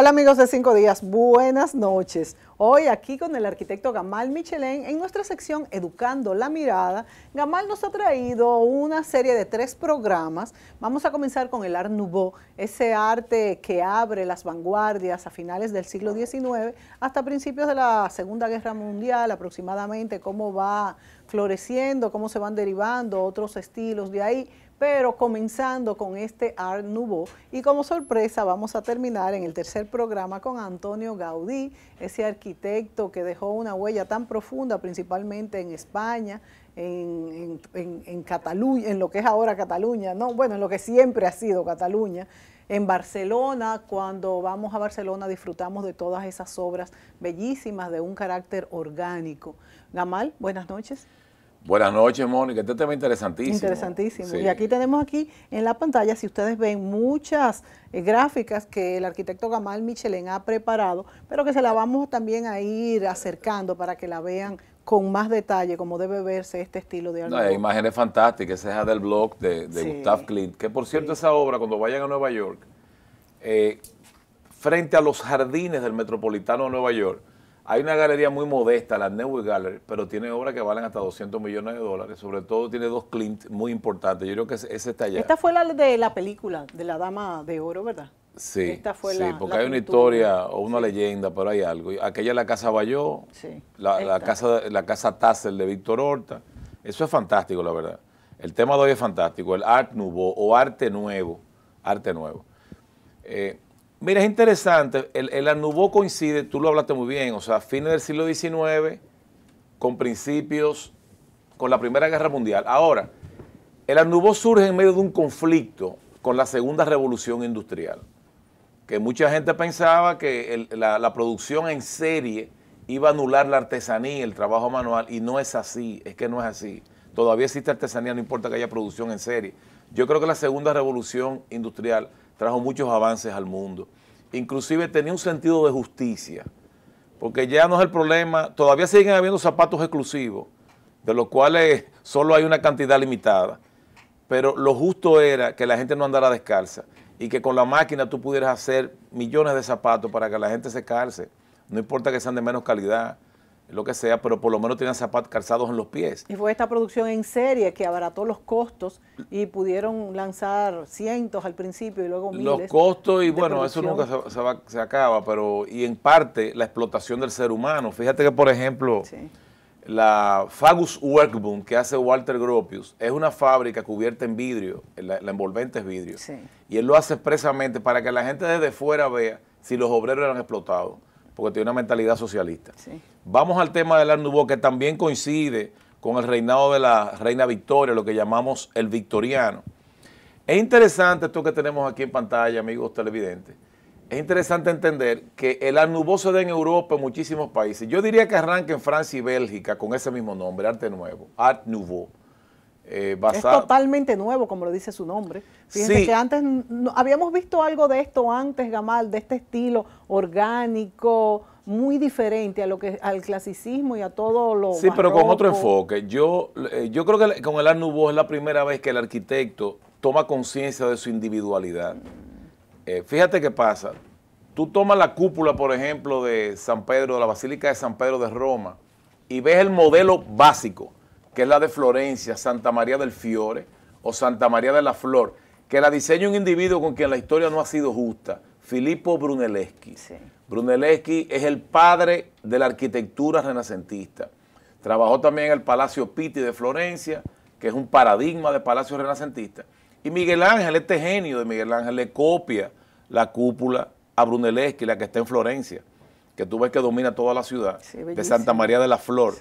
Hola amigos de Cinco Días, buenas noches. Hoy aquí con el arquitecto Gamal Michelén en nuestra sección Educando la Mirada. Gamal nos ha traído una serie de tres programas. Vamos a comenzar con el Art Nouveau, ese arte que abre las vanguardias a finales del siglo XIX hasta principios de la Segunda Guerra Mundial aproximadamente, cómo va floreciendo, cómo se van derivando otros estilos de ahí pero comenzando con este Art Nouveau. Y como sorpresa vamos a terminar en el tercer programa con Antonio Gaudí, ese arquitecto que dejó una huella tan profunda principalmente en España, en, Cataluña, en lo que es ahora Cataluña, no, bueno, en lo que siempre ha sido Cataluña. En Barcelona, cuando vamos a Barcelona, disfrutamos de todas esas obras bellísimas de un carácter orgánico. Gamal, buenas noches. Buenas noches, Mónica. Este tema interesantísimo. Interesantísimo. Y aquí tenemos aquí en la pantalla, si ustedes ven, muchas eh, gráficas que el arquitecto Gamal Michelén ha preparado, pero que se la vamos también a ir acercando para que la vean con más detalle como debe verse este estilo de arte. hay imágenes fantásticas, esa es del blog de, de Gustav Klimt, que por cierto esa obra, cuando vayan a Nueva York, eh, frente a los jardines del Metropolitano de Nueva York, hay una galería muy modesta, la New Gallery, pero tiene obras que valen hasta 200 millones de dólares. Sobre todo tiene dos Clint muy importantes. Yo creo que ese, está allá. Esta fue la de la película, de la Dama de Oro, ¿verdad? Sí, Esta fue sí porque hay una historia o una leyenda, pero hay algo. Aquella la Casa Bayó, sí, la, casa, la Casa Tassel de Víctor Horta. Eso es fantástico, la verdad. El tema de hoy es fantástico, el Art Nouveau o Arte Nuevo. Arte Nuevo. Eh, Mira, es interesante, el, el Arnubó coincide, tú lo hablaste muy bien, o sea, fines del siglo XIX con principios, con la Primera Guerra Mundial. Ahora, el Arnubó surge en medio de un conflicto con la Segunda Revolución Industrial, que mucha gente pensaba que la producción en serie iba a anular la artesanía, el trabajo manual, y no es así, es que no es así. Todavía existe artesanía, no importa que haya producción en serie. Yo creo que la Segunda Revolución Industrial trajo muchos avances al mundo inclusive tenía un sentido de justicia, porque ya no es el problema, todavía siguen habiendo zapatos exclusivos, de los cuales solo hay una cantidad limitada, pero lo justo era que la gente no andara descalza y que con la máquina tú pudieras hacer millones de zapatos para que la gente se calce, no importa que sean de menos calidad, lo que sea, pero por lo menos tenían zapatos calzados en los pies. Y fue esta producción en serie que abarató los costos y pudieron lanzar cientos al principio y luego miles. Los costos y bueno, eso nunca se, acaba, pero y en parte la explotación del ser humano. Fíjate que por ejemplo la Fagus Workboom que hace Walter Gropius es una fábrica cubierta en vidrio, la, envolvente es vidrio, y él lo hace expresamente para que la gente desde fuera vea si los obreros eran explotados porque tiene una mentalidad socialista. Vamos al tema del Art Nouveau, que también coincide con el reinado de la reina Victoria, lo que llamamos el victoriano. Es interesante esto que tenemos aquí en pantalla, amigos televidentes. Es interesante entender que el Art Nouveau se da en Europa, en muchísimos países. Yo diría que arranca en Francia y Bélgica con ese mismo nombre, Arte Nuevo, Art Nouveau. Eh, es totalmente nuevo, como lo dice su nombre. Fíjense que antes habíamos visto algo de esto antes, Gamal, de este estilo orgánico, muy diferente a lo que al clasicismo y a todo lo. Sí, pero con otro enfoque. Yo, eh, yo creo que con el Art es la primera vez que el arquitecto toma conciencia de su individualidad. Mm. Eh, fíjate qué pasa. Tú tomas la cúpula, por ejemplo, de San Pedro, de la Basílica de San Pedro de Roma, y ves el modelo básico que es la de Florencia, Santa María del Fiore o Santa María de la Flor, que la diseña un individuo con quien la historia no ha sido justa, Filippo Brunelleschi. Brunelleschi es el padre de la arquitectura renacentista. Trabajó también en el Palacio Pitti de Florencia, que es un paradigma de palacio renacentista. Y Miguel Ángel, este genio de Miguel Ángel, le copia la cúpula a Brunelleschi, la que está en Florencia, que tú ves que domina toda la ciudad, de Santa María de la Flor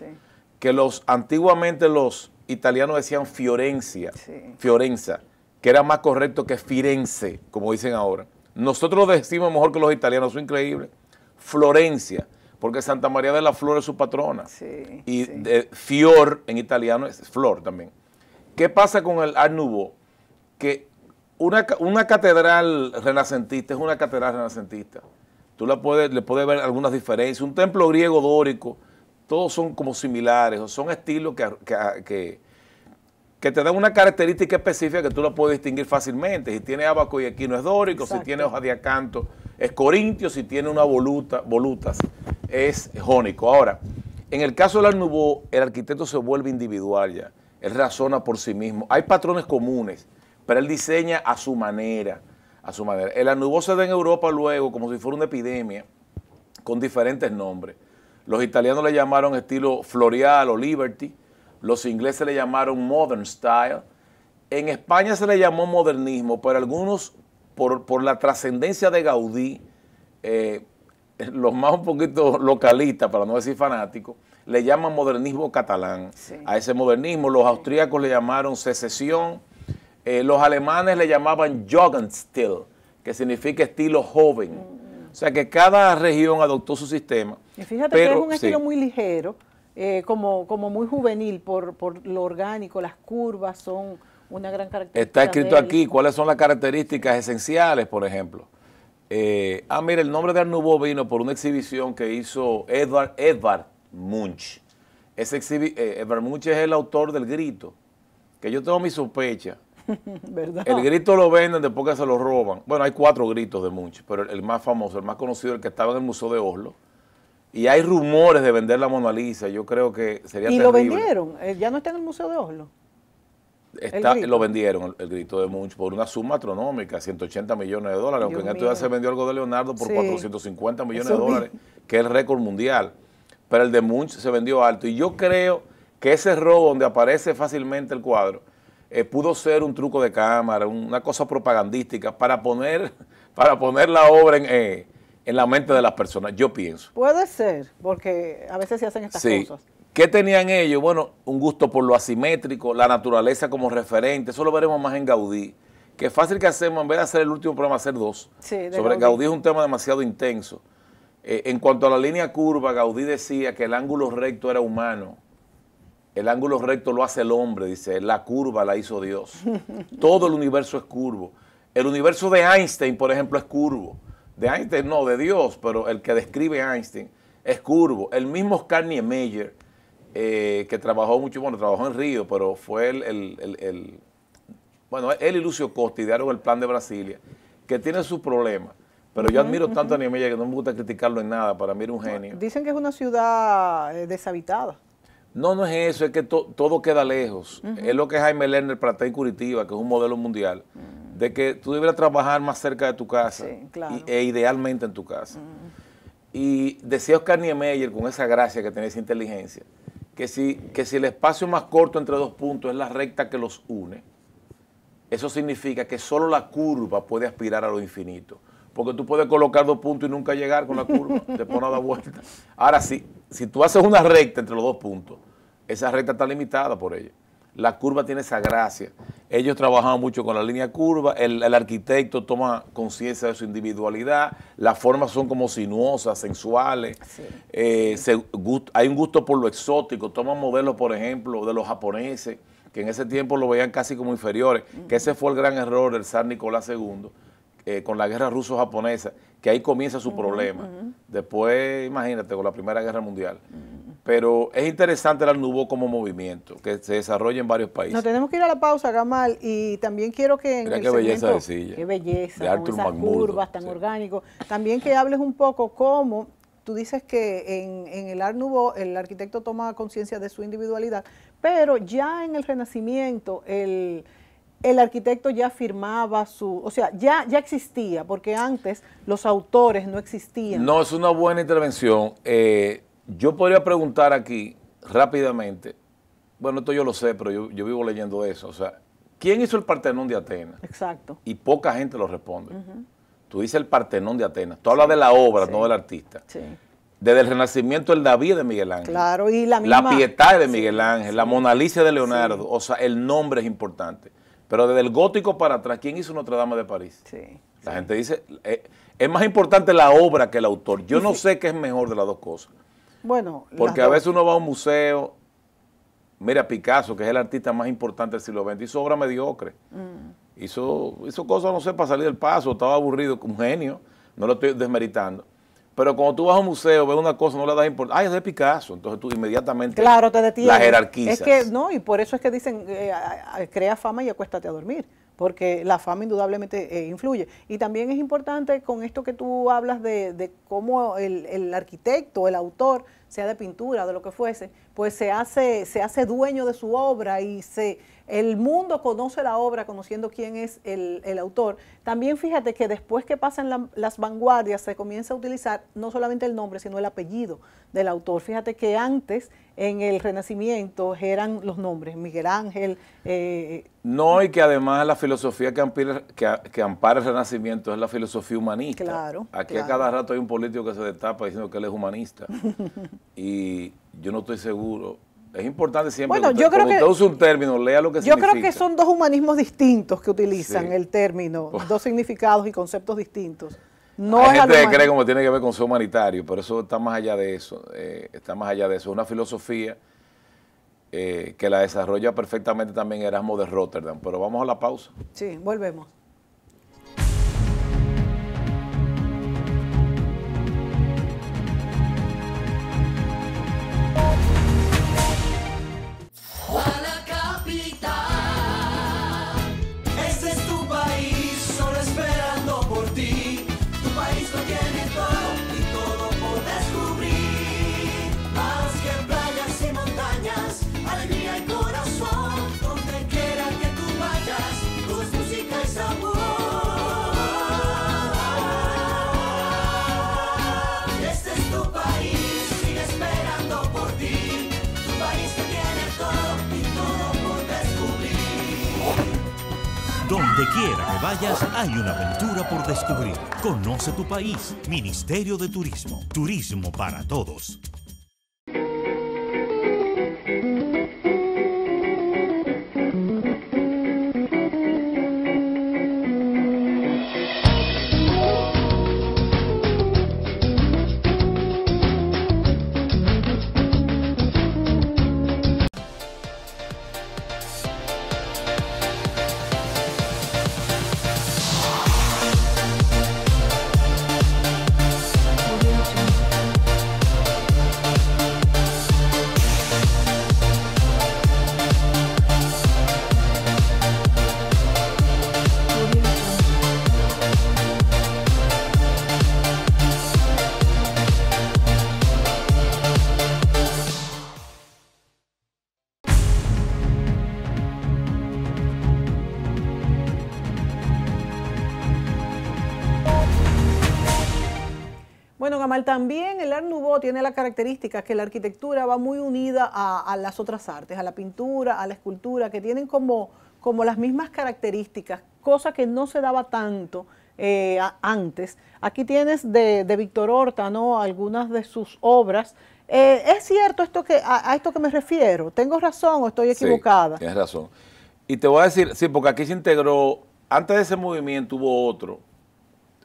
que los antiguamente los italianos decían Fiorencia, Fiorenza, que era más correcto que Firenze, como dicen ahora. Nosotros decimos mejor que los italianos, es increíble. Florencia, porque Santa María de la Flor es su patrona. y Fior en italiano es flor también. ¿Qué pasa con el Art Que una, una catedral renacentista es una catedral renacentista. Tú la puedes, le puedes ver algunas diferencias. Un templo griego dórico todos son como similares o son estilos que, que, te dan una característica específica que tú la puedes distinguir fácilmente. Si tiene abaco y equino es dórico, si tiene hoja de acanto es corintio, si tiene una voluta, volutas es jónico. Ahora, en el caso del la el arquitecto se vuelve individual ya. Él razona por sí mismo. Hay patrones comunes, pero él diseña a su manera. A su manera. El Art se da en Europa luego como si fuera una epidemia con diferentes nombres. Los italianos le llamaron estilo floreal o liberty. Los ingleses le llamaron modern style. En España se le llamó modernismo, pero algunos, por, la trascendencia de Gaudí, eh, los más un poquito localistas, para no decir fanáticos, le llaman modernismo catalán. A ese modernismo los austríacos le llamaron secesión, eh, los alemanes le llamaban Jugendstil, que significa estilo joven. Mm. O sea que cada región adoptó su sistema. fíjate pero, que es un estilo muy ligero, eh, como, como muy juvenil por, lo orgánico, las curvas son una gran característica. Está escrito aquí cuáles son las características esenciales, por ejemplo. Eh, ah, mira, el nombre de Arnubo vino por una exhibición que hizo Edvard, Edvard Munch. Ese eh, Edvard Munch es el autor del grito, que yo tengo mi sospecha El grito lo venden, después que se lo roban. Bueno, hay cuatro gritos de Munch, pero el, más famoso, el más conocido, el que estaba en el Museo de Oslo. Y hay rumores de vender la Mona Lisa. Yo creo que sería Y lo vendieron. Eh, ya no está en el Museo de Oslo. Está, lo vendieron, el, grito de Munch, por una suma astronómica, 180 millones de dólares. Aunque en esto se vendió algo de Leonardo por 450 millones de dólares, que es el récord mundial. Pero el de Munch se vendió alto. Y yo creo que ese robo donde aparece fácilmente el cuadro eh, pudo ser un truco de cámara, una cosa propagandística para poner, para poner la obra en, eh, en la mente de las personas, yo pienso. Puede ser, porque a veces se hacen estas sí. cosas. ¿Qué tenían ellos? Bueno, un gusto por lo asimétrico, la naturaleza como referente, eso lo veremos más en Gaudí. Que fácil que hacemos, en vez de hacer el último programa, hacer dos. Sobre Gaudí. es un tema demasiado intenso. Eh, en cuanto a la línea curva, Gaudí decía que el ángulo recto era humano el ángulo recto lo hace el hombre, dice, la curva la hizo Dios. Todo el universo es curvo. El universo de Einstein, por ejemplo, es curvo. De Einstein no, de Dios, pero el que describe Einstein es curvo. El mismo Oscar Niemeyer, eh, que trabajó mucho, bueno, trabajó en Río, pero fue el, el, el, bueno, él y Lucio Costa idearon el plan de Brasilia, que tiene sus problemas. Pero yo admiro tanto a Niemeyer que no me gusta criticarlo en nada, para mí era un genio. Dicen que es una ciudad eh, deshabitada. No, no es eso, es que todo queda lejos. Es lo que Jaime Lerner plantea en Curitiba, que es un modelo mundial, mm. de que tú debes trabajar más cerca de tu casa e idealmente en tu casa. Mm. Y decía Oscar Niemeyer, con esa gracia que tiene, esa inteligencia, que si, que si el espacio más corto entre dos puntos es la recta que los une, eso significa que solo la curva puede aspirar a lo infinito porque tú puedes colocar dos puntos y nunca llegar con la curva, te pones a dar vuelta. Ahora, sí, si tú haces una recta entre los dos puntos, esa recta está limitada por ella. La curva tiene esa gracia. Ellos trabajaban mucho con la línea curva, el, arquitecto toma conciencia de su individualidad, las formas son como sinuosas, sensuales, eh, hay un gusto por lo exótico, toman modelos, por ejemplo, de los japoneses, que en ese tiempo lo veían casi como inferiores, que mm. ese fue el gran error del San Nicolás II, eh, con la guerra ruso-japonesa, que ahí comienza su problema. Después, imagínate, con la Primera Guerra Mundial. Pero es interesante el Nouveau como movimiento, que se desarrolla en varios países. Nos tenemos que ir a la pausa, Gamal, y también quiero que... Mira qué belleza de silla. Qué belleza, de con esas curvas tan orgánico. También que hables un poco cómo tú dices que en, en, el Art Nouveau el arquitecto toma conciencia de su individualidad, pero ya en el Renacimiento el, el arquitecto ya firmaba su, o sea, ya, ya existía, porque antes los autores no existían. No, es una buena intervención. Eh, yo podría preguntar aquí rápidamente, bueno, esto yo lo sé, pero yo, vivo leyendo eso, o sea, ¿quién hizo el Partenón de Atenas? Exacto. Y poca gente lo responde. Tú dices el Partenón de Atenas, tú hablas de la obra, no del artista. Sí. Desde el Renacimiento, el David de Miguel Ángel. Claro, y la misma. La Pietad de Miguel Ángel, la Mona Lisa de Leonardo. O sea, el nombre es importante. Pero desde el gótico para atrás, ¿quién hizo Notre Dame de París? Sí. La gente dice, eh, es más importante la obra que el autor. Yo no sé qué es mejor de las dos cosas. Bueno. Porque a veces uno va a un museo, mira Picasso, que es el artista más importante del siglo XX, hizo obra mediocre. Mm. Hizo, hizo cosas, no sé, para salir del paso, estaba aburrido, un genio, no lo estoy desmeritando. Pero cuando tú vas a un museo, ves una cosa, no le das importancia. Ay, es de Picasso. Entonces tú inmediatamente te la jerarquizas. Es que no, y por eso es que dicen, eh, crea fama y acuéstate a dormir. Porque la fama indudablemente eh, influye. Y también es importante con esto que tú hablas de, de cómo el, el arquitecto, el autor, sea de pintura, de lo que fuese, pues se hace, se hace dueño de su obra y se, el mundo conoce la obra conociendo quién es el, autor. También fíjate que después que pasan las vanguardias se comienza a utilizar no solamente el nombre, sino el apellido del autor. Fíjate que antes, en el Renacimiento, eran los nombres, Miguel Ángel. Eh, eh, no, y que además la filosofía que ampara, el Renacimiento es la filosofía humanista. Claro. Aquí a cada rato hay un político que se destapa diciendo que él es humanista. y yo no estoy seguro. Es importante siempre bueno, yo usa un término, lea lo que yo Yo creo que son dos humanismos distintos que utilizan el término, pues. dos significados y conceptos distintos. No Hay gente que cree como tiene que ver con ser humanitario, pero eso está más allá de eso. Eh, está más allá de eso. Una filosofía eh, que la desarrolla perfectamente también Erasmo de Rotterdam. Pero vamos a la pausa. Sí, volvemos. Donde quiera que vayas, hay una aventura por descubrir. Conoce tu país. Ministerio de Turismo. Turismo para todos. También el Art Nouveau tiene la característica que la arquitectura va muy unida a, las otras artes, a la pintura, a la escultura, que tienen como, como las mismas características, cosa que no se daba tanto eh, antes. Aquí tienes de, de Víctor Horta, ¿no? Algunas de sus obras. Eh, ¿Es cierto esto que, a, esto que me refiero? ¿Tengo razón o estoy equivocada? tienes razón. Y te voy a decir, sí, porque aquí se integró, antes de ese movimiento hubo otro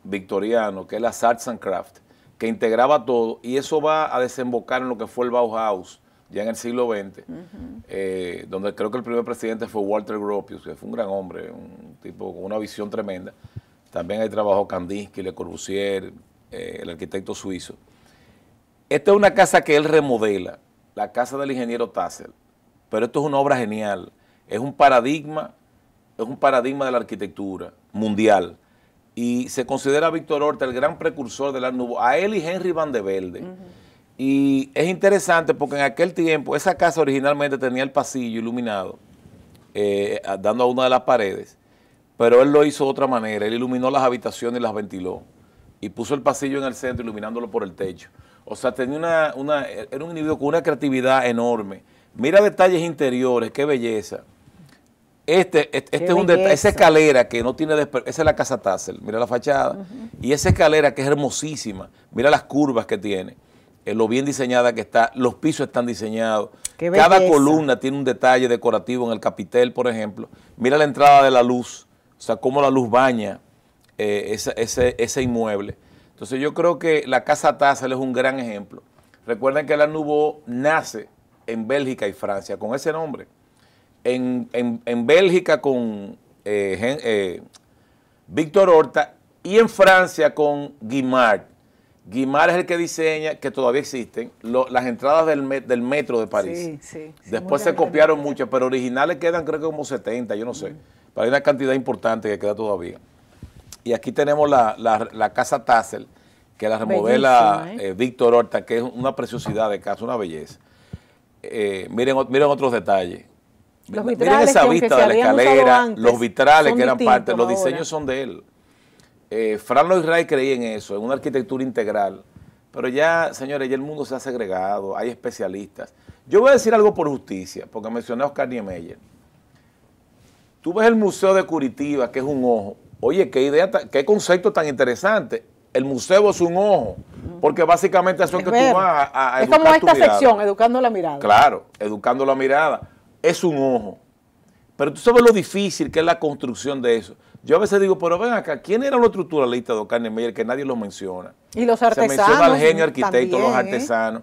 victoriano, que es la Arts and Crafts que integraba todo, y eso va a desembocar en lo que fue el Bauhaus ya en el siglo XX, eh, donde creo que el primer presidente fue Walter Gropius, que fue un gran hombre, un tipo con una visión tremenda. También ahí trabajó Kandinsky, Le Corbusier, eh, el arquitecto suizo. Esta es una casa que él remodela, la casa del ingeniero Tassel, pero esto es una obra genial, es un paradigma, es un paradigma de la arquitectura mundial y se considera a Víctor Horta el gran precursor de la nube, a él y Henry Van de Velde. Y es interesante porque en aquel tiempo esa casa originalmente tenía el pasillo iluminado, eh, dando a una de las paredes, pero él lo hizo de otra manera, él iluminó las habitaciones y las ventiló y puso el pasillo en el centro iluminándolo por el techo. O sea, tenía una, una, era un individuo con una creatividad enorme. Mira detalles interiores, qué belleza. Este, este, este es un detalle, esa escalera que no tiene, esa es la casa Tassel, mira la fachada, y esa escalera que es hermosísima, mira las curvas que tiene, eh, lo bien diseñada que está, los pisos están diseñados, cada columna tiene un detalle decorativo en el capitel, por ejemplo, mira la entrada de la luz, o sea, cómo la luz baña eh, ese, ese, inmueble. Entonces yo creo que la casa Tassel es un gran ejemplo. Recuerden que la Nouveau nace en Bélgica y Francia con ese nombre en, Bélgica con eh, eh, Víctor Horta y en Francia con Guimard. Guimard es el que diseña, que todavía existen, las entradas del, del, metro de París. Después se copiaron muchas, pero originales quedan creo que como 70, yo no sé. Mm. Pero hay una cantidad importante que queda todavía. Y aquí tenemos la, casa Tassel, que la remodela ¿eh? Víctor Horta, que es una preciosidad de casa, una belleza. miren, miren otros detalles. Los vitrales, Miren esa vista de la escalera, los vitrales que eran parte, los diseños son de él. Eh, Fran Lloyd Wright creía en eso, en una arquitectura integral. Pero ya, señores, ya el mundo se ha segregado, hay especialistas. Yo voy a decir algo por justicia, porque mencioné a Oscar Niemeyer. Tú ves el Museo de Curitiba, que es un ojo. Oye, qué idea, qué concepto tan interesante. El museo es un ojo, porque básicamente eso es, que tú vas a, a, Es como esta sección, educando la mirada. Claro, educando la mirada es un ojo. Pero tú sabes lo difícil que es la construcción de eso. Yo a veces digo, pero ven acá, ¿quién era los estructuralista de Ocarne Meyer que nadie lo menciona? Y los artesanos. Se menciona al genio arquitecto, los ¿eh? artesanos.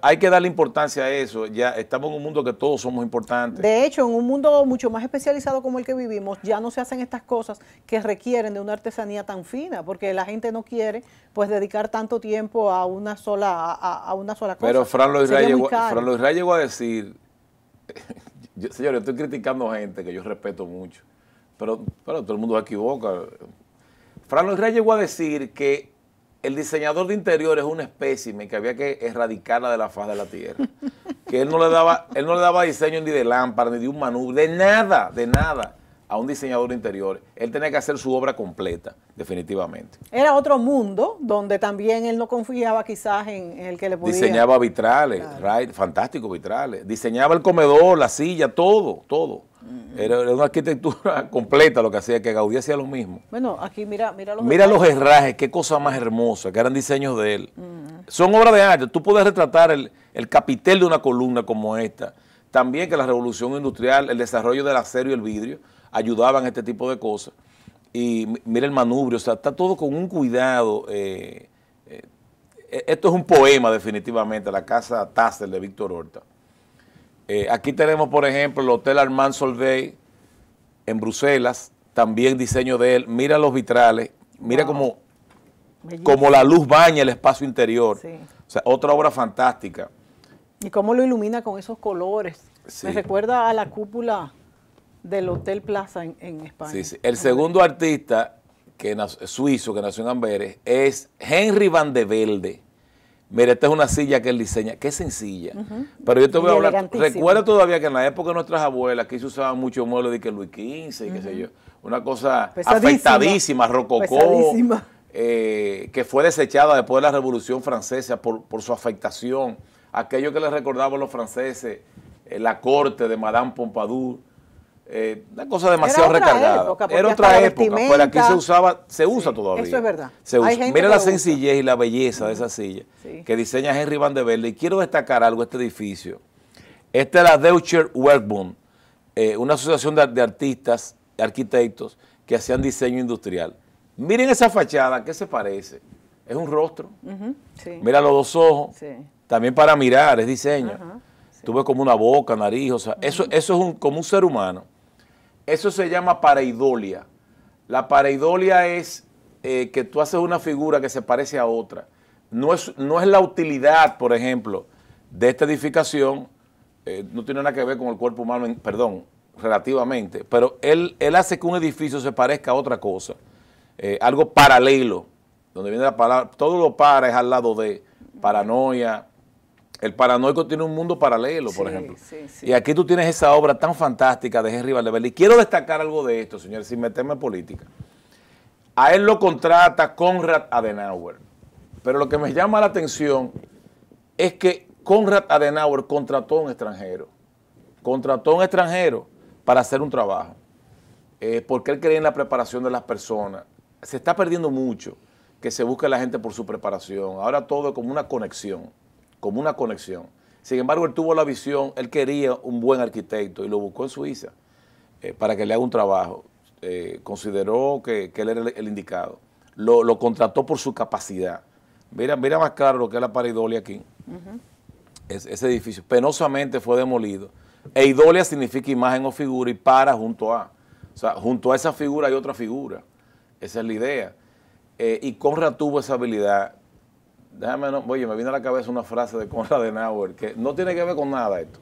hay que darle importancia a eso. Ya estamos en un mundo que todos somos importantes. De hecho, en un mundo mucho más especializado como el que vivimos, ya no se hacen estas cosas que requieren de una artesanía tan fina, porque la gente no quiere pues dedicar tanto tiempo a una sola a, una sola cosa. Pero Fran Lois Reyes llegó a decir yo, estoy criticando a gente que yo respeto mucho, pero, todo el mundo se equivoca. Fran Luis Rey llegó a decir que el diseñador de interiores es un espécimen que había que erradicarla de la faz de la tierra. que él no le daba, él no le daba diseño ni de lámpara, ni de un manubrio, de nada, de nada a un diseñador interior, él tenía que hacer su obra completa, definitivamente. Era otro mundo donde también él no confiaba quizás en, el que le podía. Diseñaba vitrales, fantástico right, fantásticos vitrales. Diseñaba el comedor, la silla, todo, todo. Mm. era, una arquitectura completa lo que hacía, que Gaudí hacía lo mismo. Bueno, aquí mira, mira los Mira los herrajes, qué cosa más hermosa, que eran diseños de él. Mm. Son obras de arte. Tú puedes retratar el, el capitel de una columna como esta. También que la revolución industrial, el desarrollo del acero y el vidrio ayudaban a este tipo de cosas. Y mira el manubrio, o sea, está todo con un cuidado. Eh, eh, e, esto es un poema definitivamente, la casa Tassel de Víctor Horta. Eh, aquí tenemos, por ejemplo, el Hotel Armand Solvay en Bruselas, también diseño de él. Mira los vitrales, mira cómo como la luz baña el espacio interior. O sea, otra obra fantástica. Y cómo lo ilumina con esos colores. Me recuerda a la cúpula del Hotel Plaza en, España. Sí, sí. El segundo artista que suizo que nació en Amberes es Henry Van de Velde. Mira, esta es una silla que él diseña, qué sencilla. Pero yo te voy a hablar. Recuerda todavía que en la época de nuestras abuelas, que se usaban mucho muebles de que Luis XV y qué sé yo. Una cosa afectadísima, rococó, eh, que fue desechada después de la Revolución Francesa por, su afectación. Aquello que les recordaba a los franceses, eh, la corte de Madame Pompadour eh, una cosa demasiado recargada. Era otra época, pero aquí pues, se usaba, se usa todavía. Eso es verdad. Mira la sencillez y la belleza de esa silla que diseña Henry Van de Velde. Y quiero destacar algo este edificio. Esta es la Deutscher Werkbund, eh, una asociación de, artistas, arquitectos que hacían diseño industrial. Miren esa fachada, ¿qué se parece? Es un rostro. Mira los dos ojos. También para mirar, es diseño. tuve como una boca, nariz, o sea, eso, eso es como un ser humano. Eso se llama pareidolia. La pareidolia es eh, que tú haces una figura que se parece a otra. No es, no es la utilidad, por ejemplo, de esta edificación, eh, no tiene nada que ver con el cuerpo humano, perdón, relativamente, pero él, él, hace que un edificio se parezca a otra cosa, eh, algo paralelo, donde viene la palabra, todo lo para es al lado de paranoia, el paranoico tiene un mundo paralelo, por ejemplo. Y aquí tú tienes esa obra tan fantástica de Henry Valdebel. Y quiero destacar algo de esto, señor, sin meterme en política. A él lo contrata Conrad Adenauer. Pero lo que me llama la atención es que Conrad Adenauer contrató a un extranjero. Contrató a un extranjero para hacer un trabajo. Eh, porque él creía en la preparación de las personas. Se está perdiendo mucho que se busque la gente por su preparación. Ahora todo es como una conexión como una conexión. Sin embargo, él tuvo la visión, él quería un buen arquitecto y lo buscó en Suiza eh, para que le haga un trabajo. Eh, consideró que, él era el, indicado. Lo, contrató por su capacidad. Mira, mira más claro lo que es la Idolia aquí. ese edificio penosamente fue demolido. Idolia significa imagen o figura y para junto a. O sea, junto a esa figura hay otra figura. Esa es la idea. Eh, y Conrad tuvo esa habilidad Déjame, no, oye, me viene a la cabeza una frase de Conrad Adenauer que no tiene que ver con nada esto.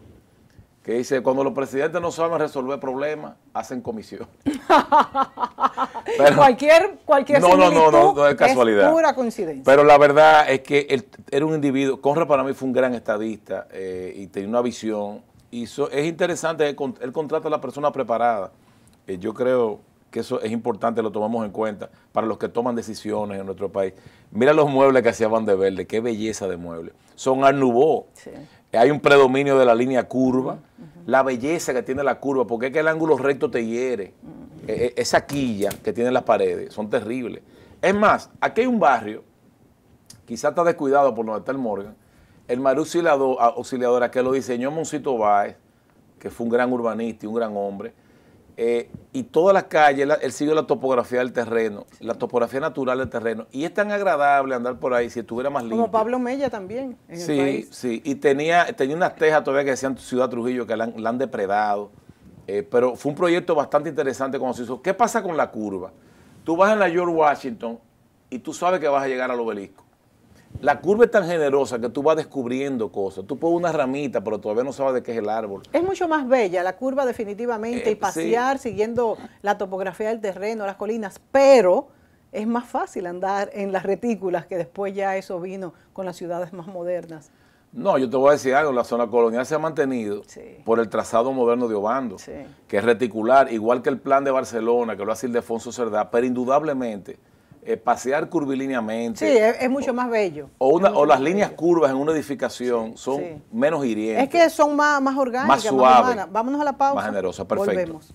Que dice, cuando los presidentes no saben resolver problemas, hacen comisión. cualquier cualquier no, no, no, no, no es casualidad. pura coincidencia. Pero la verdad es que él era un individuo, Conrad para mí fue un gran estadista eh, y tenía una visión. Y es interesante, él, contrata a la persona preparada. Eh, yo creo que eso es importante, lo tomamos en cuenta, para los que toman decisiones en nuestro país. Mira los muebles que hacían de verde, qué belleza de muebles. Son arnubó Hay un predominio de la línea curva, la belleza que tiene la curva, porque es que el ángulo recto te hiere. E, e, esa quilla que tienen las paredes, son terribles. Es más, aquí hay un barrio, quizás está descuidado por no está el Morgan, el María Auxiliadora, que lo diseñó Moncito Báez, que fue un gran urbanista y un gran hombre, eh, y todas las calles, él sigue la topografía del terreno, la topografía natural del terreno. Y es tan agradable andar por ahí si estuviera más limpio. Como Pablo Mella también. sí, sí. Y tenía, tenía unas tejas todavía que decían Ciudad Trujillo que la han, depredado. Eh, pero fue un proyecto bastante interesante cuando se hizo. ¿Qué pasa con la curva? Tú vas en la George Washington y tú sabes que vas a llegar al obelisco. La curva es tan generosa que tú vas descubriendo cosas. Tú pones una ramita, pero todavía no sabes de qué es el árbol. Es mucho más bella la curva definitivamente y eh, pasear siguiendo la topografía del terreno, las colinas, pero es más fácil andar en las retículas que después ya eso vino con las ciudades más modernas. No, yo te voy a decir algo, la zona colonial se ha mantenido por el trazado moderno de Obando, que es reticular, igual que el plan de Barcelona, que lo hace Ildefonso Cerdá, pero indudablemente eh, pasear curvilíneamente. Sí, es, mucho más bello. O, una, o las líneas curvas en una edificación son menos hirientes. Es que son más, más orgánicas, más suaves. Más Vámonos a la pausa. generosa, perfecto. Volvemos.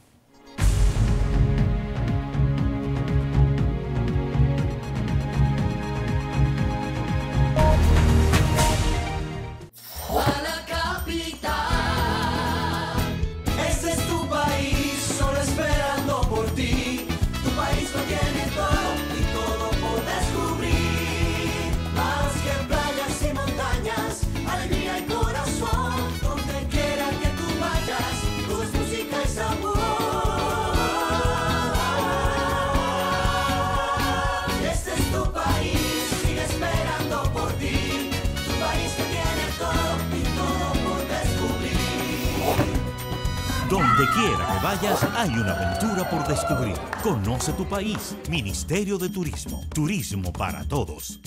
De quiera que vayas, hay una aventura por descubrir. Conoce tu país. Ministerio de Turismo. Turismo para todos.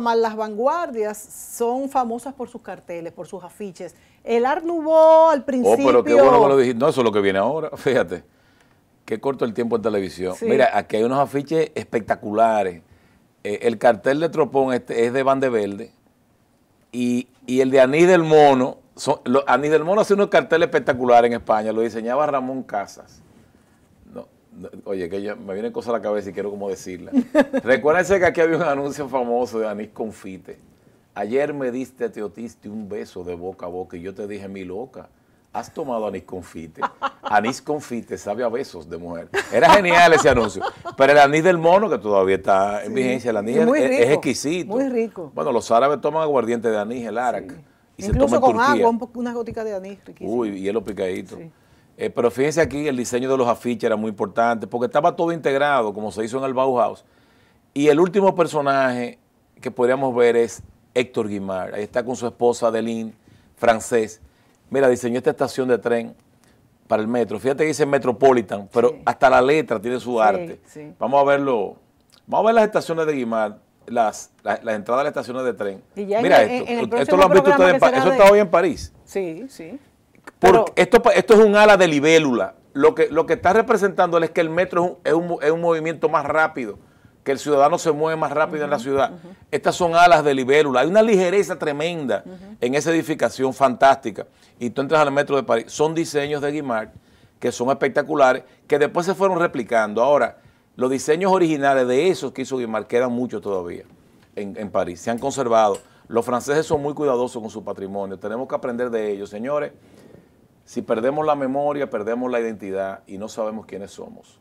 más las vanguardias son famosas por sus carteles, por sus afiches. El Art Nouveau al principio... Oh, pero qué bueno que lo dijiste. No, eso es lo que viene ahora, fíjate. Qué corto el tiempo en televisión. Mira, aquí hay unos afiches espectaculares. Eh, el cartel de Tropón este es de Van de Verde y, el de Aní del Mono, son, del Mono hace unos carteles espectaculares en España, lo diseñaba Ramón Casas. Oye, que ella, me viene cosas a la cabeza y quiero como decirla. Recuérdense que aquí había un anuncio famoso de Anís Confite. Ayer me diste, te otiste un beso de boca a boca y yo te dije, mi loca, ¿has tomado anís confite? Anís confite sabe a besos de mujer. Era genial ese anuncio. Pero el anís del mono, que todavía está en vigencia, el anís es, exquisito. Muy rico. Bueno, los árabes toman aguardiente de anís, el arak. Y Incluso se con agua, unas gotitas de anís Uy, hielo picadito. Sí. Eh, pero fíjense aquí, el diseño de los afiches era muy importante porque estaba todo integrado, como se hizo en el Bauhaus. Y el último personaje que podríamos ver es Héctor Guimard. Ahí está con su esposa Adeline, francés. Mira, diseñó esta estación de tren para el metro. Fíjate que dice Metropolitan, pero hasta la letra tiene su arte. Vamos a verlo. Vamos a ver las estaciones de Guimard, las, las, entradas a las estaciones de tren. Mira esto. esto lo han visto ustedes. eso está hoy en París. Sí, sí esto, es un ala de libélula. Lo que, lo que está representando es que el metro es un, movimiento más rápido, que el ciudadano se mueve más rápido en la ciudad. Estas son alas de libélula. Hay una ligereza tremenda en esa edificación fantástica. Y tú entras al metro de París. Son diseños de Guimard que son espectaculares, que después se fueron replicando. Ahora, los diseños originales de esos que hizo Guimard quedan muchos todavía en, en París. Se han conservado. Los franceses son muy cuidadosos con su patrimonio. Tenemos que aprender de ellos, señores. Si perdemos la memoria, perdemos la identidad y no sabemos quiénes somos.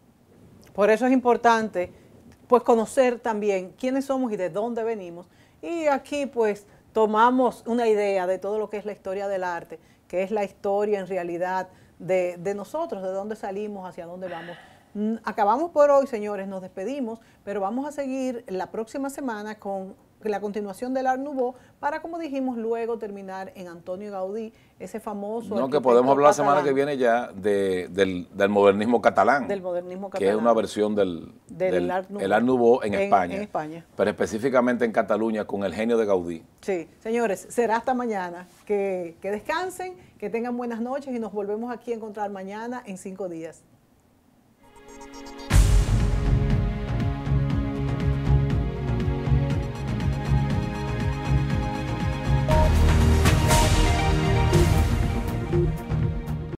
Por eso es importante pues conocer también quiénes somos y de dónde venimos. Y aquí pues tomamos una idea de todo lo que es la historia del arte, que es la historia en realidad de, de nosotros, de dónde salimos, hacia dónde vamos. Acabamos por hoy, señores, nos despedimos, pero vamos a seguir la próxima semana con la continuación del Art para, como dijimos, luego terminar en Antonio Gaudí, ese famoso... No, que podemos hablar la semana que viene ya del, del, modernismo catalán. Del modernismo catalán. Que es una versión del, del, Nouveau, en, España. Pero específicamente en Cataluña con el genio de Gaudí. Sí, señores, será hasta mañana. Que, que descansen, que tengan buenas noches y nos volvemos aquí a encontrar mañana en cinco días.